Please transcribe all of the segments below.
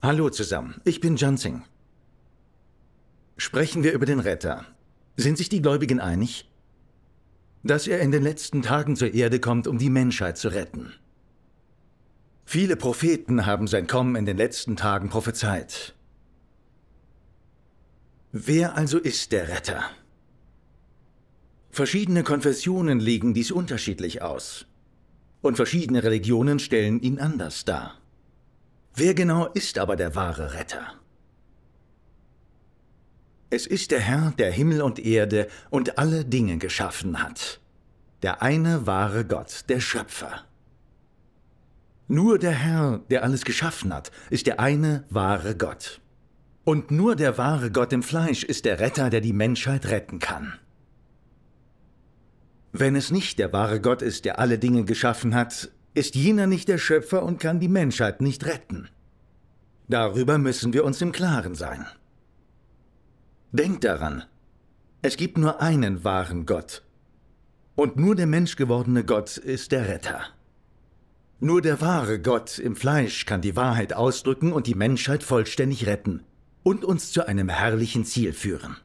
Hallo zusammen, ich bin Jansing. Sprechen wir über den Retter. Sind sich die Gläubigen einig? Dass er in den letzten Tagen zur Erde kommt, um die Menschheit zu retten. Viele Propheten haben sein Kommen in den letzten Tagen prophezeit. Wer also ist der Retter? Verschiedene Konfessionen legen dies unterschiedlich aus. Und verschiedene Religionen stellen ihn anders dar. Wer genau ist aber der wahre Retter? Es ist der Herr, der Himmel und Erde und alle Dinge geschaffen hat. Der eine wahre Gott, der Schöpfer. Nur der Herr, der alles geschaffen hat, ist der eine wahre Gott. Und nur der wahre Gott im Fleisch ist der Retter, der die Menschheit retten kann. Wenn es nicht der wahre Gott ist, der alle Dinge geschaffen hat, ist jener nicht der Schöpfer und kann die Menschheit nicht retten. Darüber müssen wir uns im Klaren sein. Denkt daran, es gibt nur einen wahren Gott. Und nur der menschgewordene Gott ist der Retter. Nur der wahre Gott im Fleisch kann die Wahrheit ausdrücken und die Menschheit vollständig retten und uns zu einem herrlichen Ziel führen.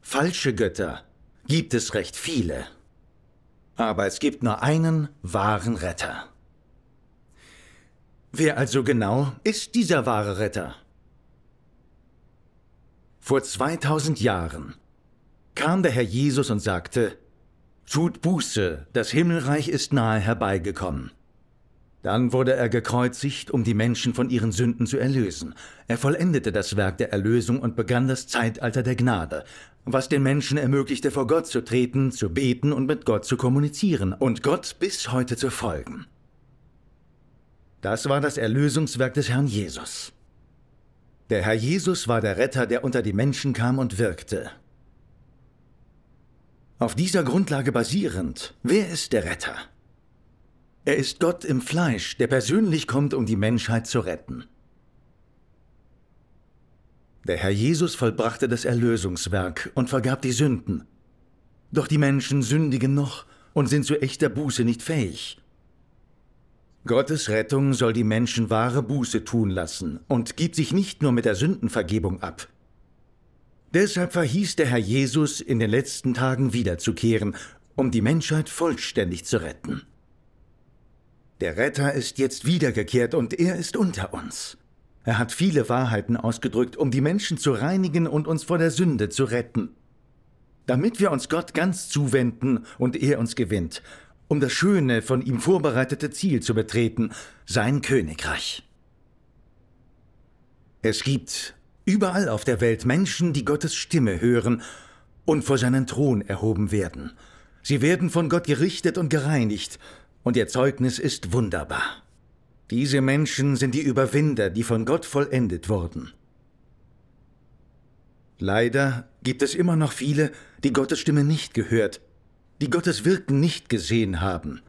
Falsche Götter gibt es recht viele. Aber es gibt nur einen wahren Retter. Wer also genau ist dieser wahre Retter? Vor 2000 Jahren kam der Herr Jesus und sagte, Tut Buße, das Himmelreich ist nahe herbeigekommen. Dann wurde er gekreuzigt, um die Menschen von ihren Sünden zu erlösen. Er vollendete das Werk der Erlösung und begann das Zeitalter der Gnade, was den Menschen ermöglichte, vor Gott zu treten, zu beten und mit Gott zu kommunizieren und Gott bis heute zu folgen. Das war das Erlösungswerk des Herrn Jesus. Der Herr Jesus war der Retter, der unter die Menschen kam und wirkte. Auf dieser Grundlage basierend, wer ist der Retter? Er ist Gott im Fleisch, der persönlich kommt, um die Menschheit zu retten. Der Herr Jesus vollbrachte das Erlösungswerk und vergab die Sünden. Doch die Menschen sündigen noch und sind zu echter Buße nicht fähig. Gottes Rettung soll die Menschen wahre Buße tun lassen und gibt sich nicht nur mit der Sündenvergebung ab. Deshalb verhieß der Herr Jesus, in den letzten Tagen wiederzukehren, um die Menschheit vollständig zu retten. Der Retter ist jetzt wiedergekehrt und er ist unter uns. Er hat viele Wahrheiten ausgedrückt, um die Menschen zu reinigen und uns vor der Sünde zu retten. Damit wir uns Gott ganz zuwenden und er uns gewinnt, um das schöne, von ihm vorbereitete Ziel zu betreten, sein Königreich. Es gibt überall auf der Welt Menschen, die Gottes Stimme hören und vor seinen Thron erhoben werden. Sie werden von Gott gerichtet und gereinigt, und ihr Zeugnis ist wunderbar. Diese Menschen sind die Überwinder, die von Gott vollendet wurden. Leider gibt es immer noch viele, die Gottes Stimme nicht gehört, die Gottes Wirken nicht gesehen haben.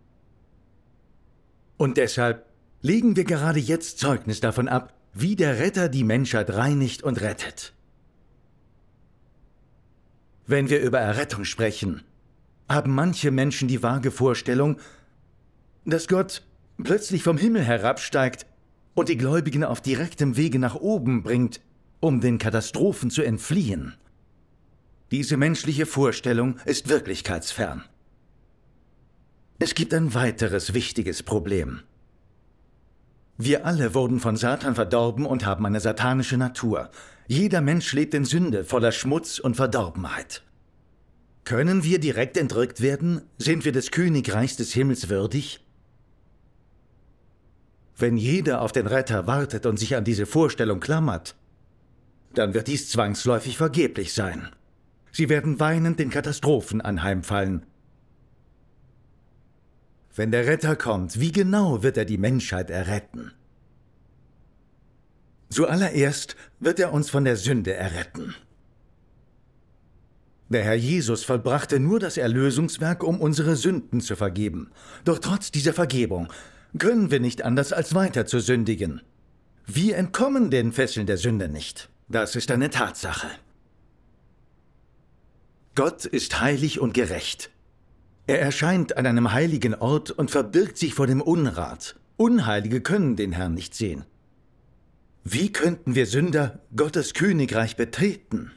Und deshalb legen wir gerade jetzt Zeugnis davon ab, wie der Retter die Menschheit reinigt und rettet. Wenn wir über Errettung sprechen, haben manche Menschen die vage Vorstellung, dass Gott plötzlich vom Himmel herabsteigt und die Gläubigen auf direktem Wege nach oben bringt, um den Katastrophen zu entfliehen. Diese menschliche Vorstellung ist wirklichkeitsfern. Es gibt ein weiteres wichtiges Problem. Wir alle wurden von Satan verdorben und haben eine satanische Natur. Jeder Mensch lebt in Sünde, voller Schmutz und Verdorbenheit. Können wir direkt entrückt werden? Sind wir des Königreichs des Himmels würdig? Wenn jeder auf den Retter wartet und sich an diese Vorstellung klammert, dann wird dies zwangsläufig vergeblich sein. Sie werden weinend den Katastrophen anheimfallen. Wenn der Retter kommt, wie genau wird er die Menschheit erretten? Zuallererst wird er uns von der Sünde erretten. Der Herr Jesus vollbrachte nur das Erlösungswerk, um unsere Sünden zu vergeben. Doch trotz dieser Vergebung können wir nicht anders, als weiter zu sündigen. Wir entkommen den Fesseln der Sünde nicht. Das ist eine Tatsache. Gott ist heilig und gerecht. Er erscheint an einem heiligen Ort und verbirgt sich vor dem Unrat. Unheilige können den Herrn nicht sehen. Wie könnten wir Sünder Gottes Königreich betreten?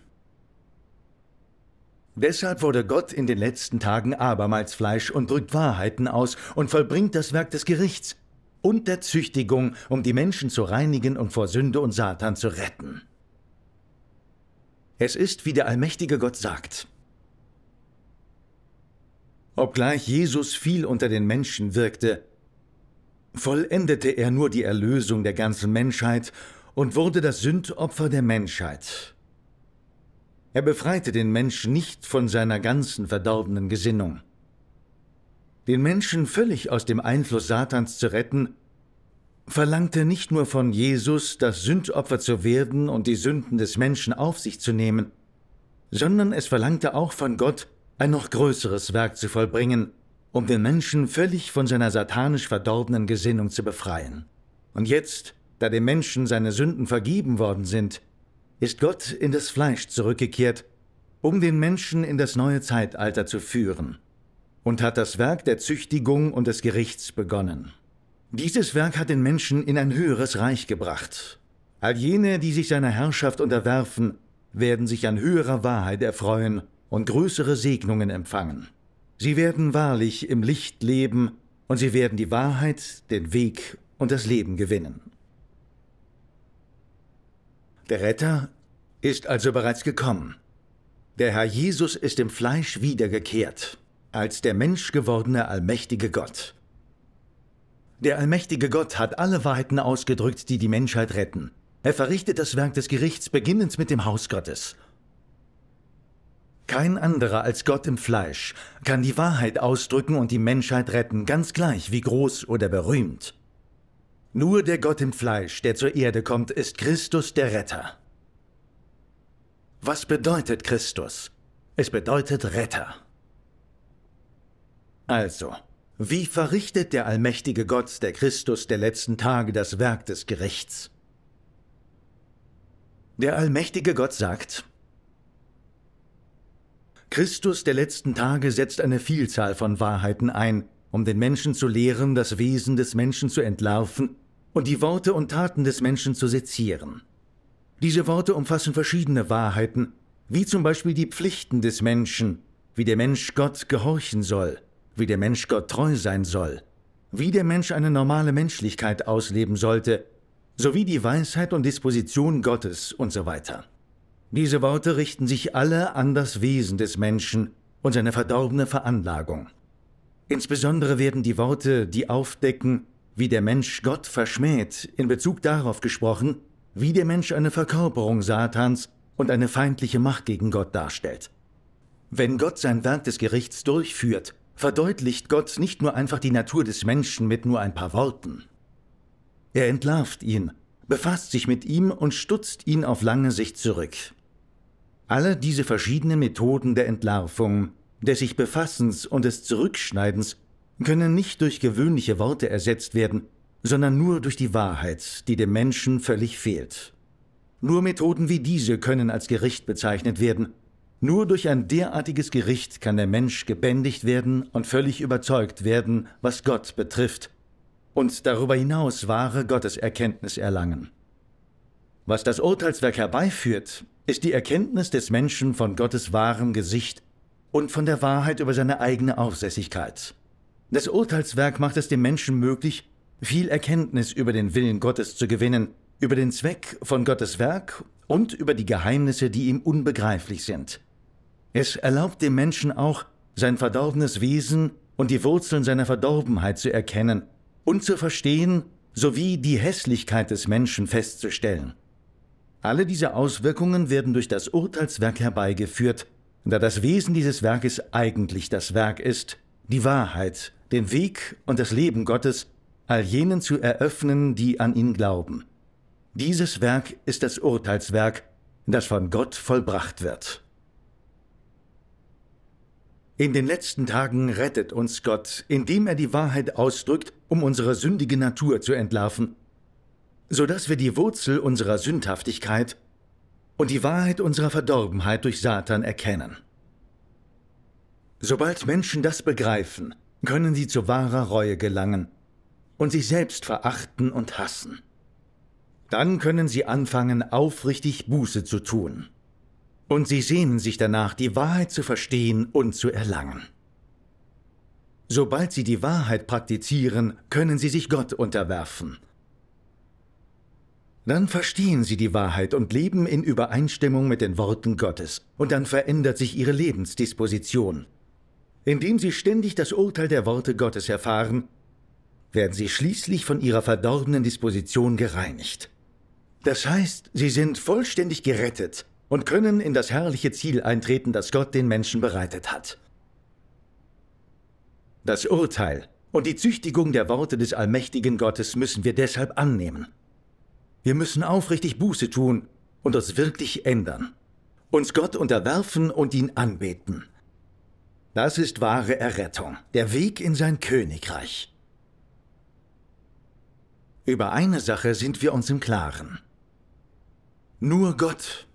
Deshalb wurde Gott in den letzten Tagen abermals Fleisch und drückt Wahrheiten aus und vollbringt das Werk des Gerichts und der Züchtigung, um die Menschen zu reinigen und vor Sünde und Satan zu retten. Es ist, wie der allmächtige Gott sagt. Obgleich Jesus viel unter den Menschen wirkte, vollendete er nur die Erlösung der ganzen Menschheit und wurde das Sündopfer der Menschheit. Er befreite den Menschen nicht von seiner ganzen verdorbenen Gesinnung. Den Menschen völlig aus dem Einfluss Satans zu retten, verlangte nicht nur von Jesus, das Sündopfer zu werden und die Sünden des Menschen auf sich zu nehmen, sondern es verlangte auch von Gott, ein noch größeres Werk zu vollbringen, um den Menschen völlig von seiner satanisch verdorbenen Gesinnung zu befreien. Und jetzt, da dem Menschen seine Sünden vergeben worden sind, ist Gott in das Fleisch zurückgekehrt, um den Menschen in das neue Zeitalter zu führen, und hat das Werk der Züchtigung und des Gerichts begonnen. Dieses Werk hat den Menschen in ein höheres Reich gebracht. All jene, die sich seiner Herrschaft unterwerfen, werden sich an höherer Wahrheit erfreuen und größere Segnungen empfangen. Sie werden wahrlich im Licht leben und sie werden die Wahrheit, den Weg und das Leben gewinnen. Der Retter ist also bereits gekommen. Der Herr Jesus ist im Fleisch wiedergekehrt, als der menschgewordene allmächtige Gott. Der allmächtige Gott hat alle Wahrheiten ausgedrückt, die die Menschheit retten. Er verrichtet das Werk des Gerichts, beginnend mit dem Haus Gottes. Kein anderer als Gott im Fleisch kann die Wahrheit ausdrücken und die Menschheit retten, ganz gleich wie groß oder berühmt. Nur der Gott im Fleisch, der zur Erde kommt, ist Christus der Retter. Was bedeutet Christus? Es bedeutet Retter. Also, wie verrichtet der allmächtige Gott, der Christus der letzten Tage, das Werk des Gerichts? Der allmächtige Gott sagt, Christus der letzten Tage setzt eine Vielzahl von Wahrheiten ein, um den Menschen zu lehren, das Wesen des Menschen zu entlarven und die Worte und Taten des Menschen zu sezieren. Diese Worte umfassen verschiedene Wahrheiten, wie zum Beispiel die Pflichten des Menschen, wie der Mensch Gott gehorchen soll, wie der Mensch Gott treu sein soll, wie der Mensch eine normale Menschlichkeit ausleben sollte, sowie die Weisheit und Disposition Gottes und so weiter. Diese Worte richten sich alle an das Wesen des Menschen und seine verdorbene Veranlagung. Insbesondere werden die Worte, die aufdecken, wie der Mensch Gott verschmäht, in Bezug darauf gesprochen, wie der Mensch eine Verkörperung Satans und eine feindliche Macht gegen Gott darstellt. Wenn Gott sein Werk des Gerichts durchführt, verdeutlicht Gott nicht nur einfach die Natur des Menschen mit nur ein paar Worten. Er entlarvt ihn, befasst sich mit ihm und stutzt ihn auf lange Sicht zurück. Alle diese verschiedenen Methoden der Entlarvung, des sich Befassens und des Zurückschneidens können nicht durch gewöhnliche Worte ersetzt werden, sondern nur durch die Wahrheit, die dem Menschen völlig fehlt. Nur Methoden wie diese können als Gericht bezeichnet werden. Nur durch ein derartiges Gericht kann der Mensch gebändigt werden und völlig überzeugt werden, was Gott betrifft, und darüber hinaus wahre Gotteserkenntnis erlangen. Was das Urteilswerk herbeiführt, ist die Erkenntnis des Menschen von Gottes wahrem Gesicht und von der Wahrheit über seine eigene Aufsässigkeit. Das Urteilswerk macht es dem Menschen möglich, viel Erkenntnis über den Willen Gottes zu gewinnen, über den Zweck von Gottes Werk und über die Geheimnisse, die ihm unbegreiflich sind. Es erlaubt dem Menschen auch, sein verdorbenes Wesen und die Wurzeln seiner Verdorbenheit zu erkennen und zu verstehen, sowie die Hässlichkeit des Menschen festzustellen. Alle diese Auswirkungen werden durch das Urteilswerk herbeigeführt, da das Wesen dieses Werkes eigentlich das Werk ist, die Wahrheit, den Weg und das Leben Gottes all jenen zu eröffnen, die an ihn glauben. Dieses Werk ist das Urteilswerk, das von Gott vollbracht wird. In den letzten Tagen rettet uns Gott, indem er die Wahrheit ausdrückt, um unsere sündige Natur zu entlarven, sodass wir die Wurzel unserer Sündhaftigkeit und die Wahrheit unserer Verdorbenheit durch Satan erkennen. Sobald Menschen das begreifen, können sie zu wahrer Reue gelangen und sich selbst verachten und hassen. Dann können sie anfangen, aufrichtig Buße zu tun. Und sie sehnen sich danach, die Wahrheit zu verstehen und zu erlangen. Sobald sie die Wahrheit praktizieren, können sie sich Gott unterwerfen. Dann verstehen sie die Wahrheit und leben in Übereinstimmung mit den Worten Gottes, und dann verändert sich ihre Lebensdisposition. Indem sie ständig das Urteil der Worte Gottes erfahren, werden sie schließlich von ihrer verdorbenen Disposition gereinigt. Das heißt, sie sind vollständig gerettet und können in das herrliche Ziel eintreten, das Gott den Menschen bereitet hat. Das Urteil und die Züchtigung der Worte des allmächtigen Gottes müssen wir deshalb annehmen. Wir müssen aufrichtig Buße tun und uns wirklich ändern, uns Gott unterwerfen und ihn anbeten. Das ist wahre Errettung, der Weg in sein Königreich. Über eine Sache sind wir uns im Klaren. Nur Gott,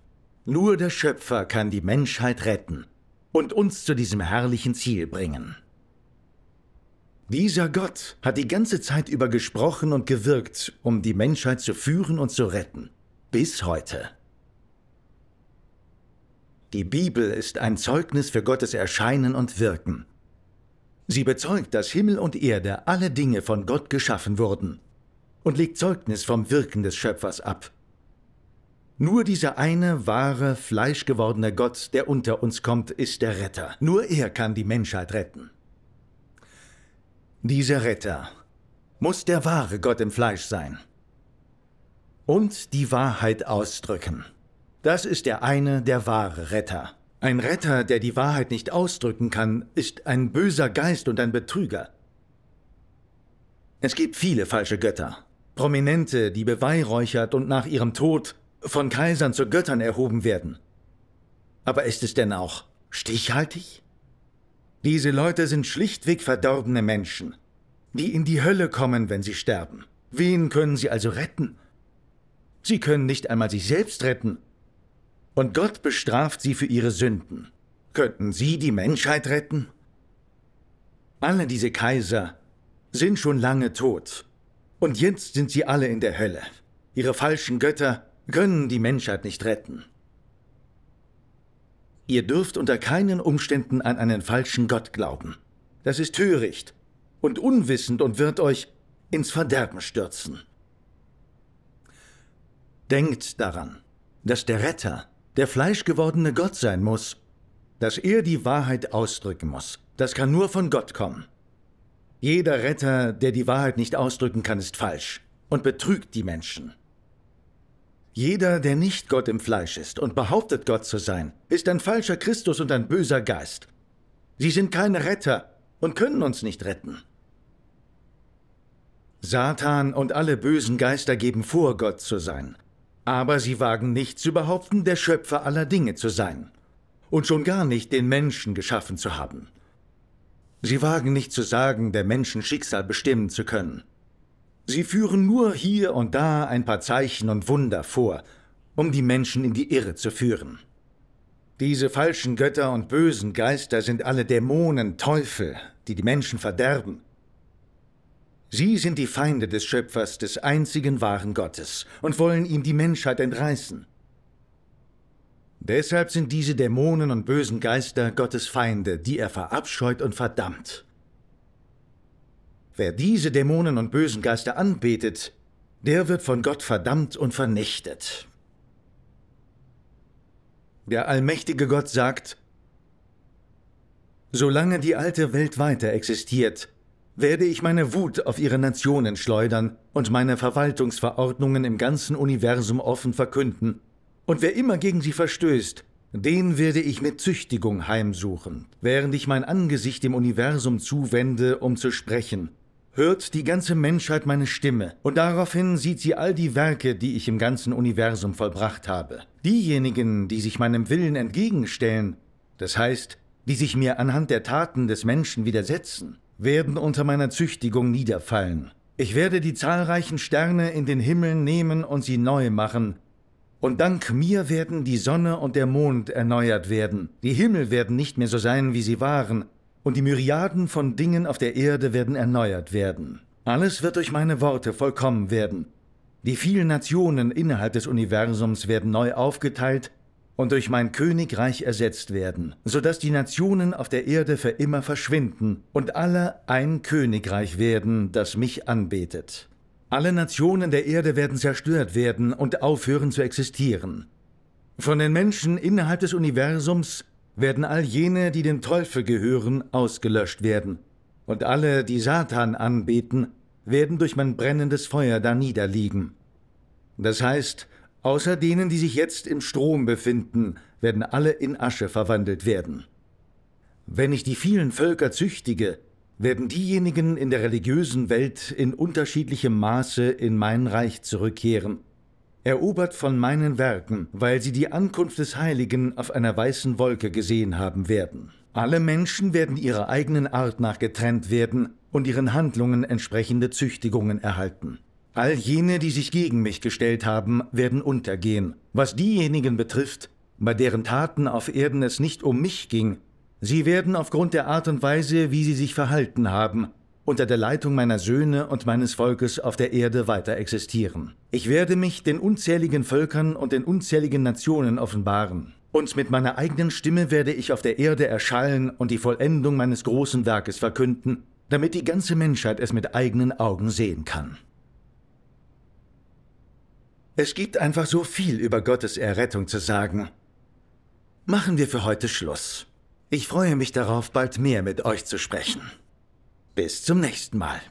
nur der Schöpfer kann die Menschheit retten und uns zu diesem herrlichen Ziel bringen. Dieser Gott hat die ganze Zeit über gesprochen und gewirkt, um die Menschheit zu führen und zu retten. Bis heute. Die Bibel ist ein Zeugnis für Gottes Erscheinen und Wirken. Sie bezeugt, dass Himmel und Erde alle Dinge von Gott geschaffen wurden und legt Zeugnis vom Wirken des Schöpfers ab. Nur dieser eine wahre, fleischgewordene Gott, der unter uns kommt, ist der Retter. Nur er kann die Menschheit retten. Dieser Retter muss der wahre Gott im Fleisch sein und die Wahrheit ausdrücken. Das ist der eine, der wahre Retter. Ein Retter, der die Wahrheit nicht ausdrücken kann, ist ein böser Geist und ein Betrüger. Es gibt viele falsche Götter. Prominente, die beweihräuchert und nach ihrem Tod von Kaisern zu Göttern erhoben werden. Aber ist es denn auch stichhaltig? Diese Leute sind schlichtweg verdorbene Menschen, die in die Hölle kommen, wenn sie sterben. Wen können sie also retten? Sie können nicht einmal sich selbst retten, und Gott bestraft sie für ihre Sünden. Könnten sie die Menschheit retten? Alle diese Kaiser sind schon lange tot. Und jetzt sind sie alle in der Hölle. Ihre falschen Götter können die Menschheit nicht retten. Ihr dürft unter keinen Umständen an einen falschen Gott glauben. Das ist töricht und unwissend und wird euch ins Verderben stürzen. Denkt daran, dass der Retter der fleischgewordene Gott sein muss. Dass er die Wahrheit ausdrücken muss, das kann nur von Gott kommen. Jeder Retter, der die Wahrheit nicht ausdrücken kann, ist falsch und betrügt die Menschen. Jeder, der nicht Gott im Fleisch ist und behauptet, Gott zu sein, ist ein falscher Christus und ein böser Geist. Sie sind keine Retter und können uns nicht retten. Satan und alle bösen Geister geben vor, Gott zu sein, aber sie wagen nicht zu behaupten, der Schöpfer aller Dinge zu sein und schon gar nicht den Menschen geschaffen zu haben. Sie wagen nicht zu sagen, der Menschen Schicksal bestimmen zu können. Sie führen nur hier und da ein paar Zeichen und Wunder vor, um die Menschen in die Irre zu führen. Diese falschen Götter und bösen Geister sind alle Dämonen, Teufel, die die Menschen verderben Sie sind die Feinde des Schöpfers, des einzigen wahren Gottes, und wollen ihm die Menschheit entreißen. Deshalb sind diese Dämonen und bösen Geister Gottes Feinde, die er verabscheut und verdammt. Wer diese Dämonen und bösen Geister anbetet, der wird von Gott verdammt und vernichtet. Der allmächtige Gott sagt, Solange die alte Welt weiter existiert, werde ich meine Wut auf ihre Nationen schleudern und meine Verwaltungsverordnungen im ganzen Universum offen verkünden. Und wer immer gegen sie verstößt, den werde ich mit Züchtigung heimsuchen, während ich mein Angesicht dem Universum zuwende, um zu sprechen. Hört die ganze Menschheit meine Stimme, und daraufhin sieht sie all die Werke, die ich im ganzen Universum vollbracht habe. Diejenigen, die sich meinem Willen entgegenstellen, das heißt, die sich mir anhand der Taten des Menschen widersetzen, werden unter meiner Züchtigung niederfallen. Ich werde die zahlreichen Sterne in den Himmel nehmen und sie neu machen. Und dank mir werden die Sonne und der Mond erneuert werden. Die Himmel werden nicht mehr so sein, wie sie waren. Und die Myriaden von Dingen auf der Erde werden erneuert werden. Alles wird durch meine Worte vollkommen werden. Die vielen Nationen innerhalb des Universums werden neu aufgeteilt und durch mein Königreich ersetzt werden, so dass die Nationen auf der Erde für immer verschwinden und alle ein Königreich werden, das mich anbetet. Alle Nationen der Erde werden zerstört werden und aufhören zu existieren. Von den Menschen innerhalb des Universums werden all jene, die dem Teufel gehören, ausgelöscht werden, und alle, die Satan anbeten, werden durch mein brennendes Feuer da niederliegen. Das heißt, Außer denen, die sich jetzt im Strom befinden, werden alle in Asche verwandelt werden. Wenn ich die vielen Völker züchtige, werden diejenigen in der religiösen Welt in unterschiedlichem Maße in mein Reich zurückkehren, erobert von meinen Werken, weil sie die Ankunft des Heiligen auf einer weißen Wolke gesehen haben werden. Alle Menschen werden ihrer eigenen Art nach getrennt werden und ihren Handlungen entsprechende Züchtigungen erhalten. All jene, die sich gegen mich gestellt haben, werden untergehen. Was diejenigen betrifft, bei deren Taten auf Erden es nicht um mich ging, sie werden aufgrund der Art und Weise, wie sie sich verhalten haben, unter der Leitung meiner Söhne und meines Volkes auf der Erde weiter existieren. Ich werde mich den unzähligen Völkern und den unzähligen Nationen offenbaren. Und mit meiner eigenen Stimme werde ich auf der Erde erschallen und die Vollendung meines großen Werkes verkünden, damit die ganze Menschheit es mit eigenen Augen sehen kann. Es gibt einfach so viel über Gottes Errettung zu sagen. Machen wir für heute Schluss. Ich freue mich darauf, bald mehr mit euch zu sprechen. Bis zum nächsten Mal.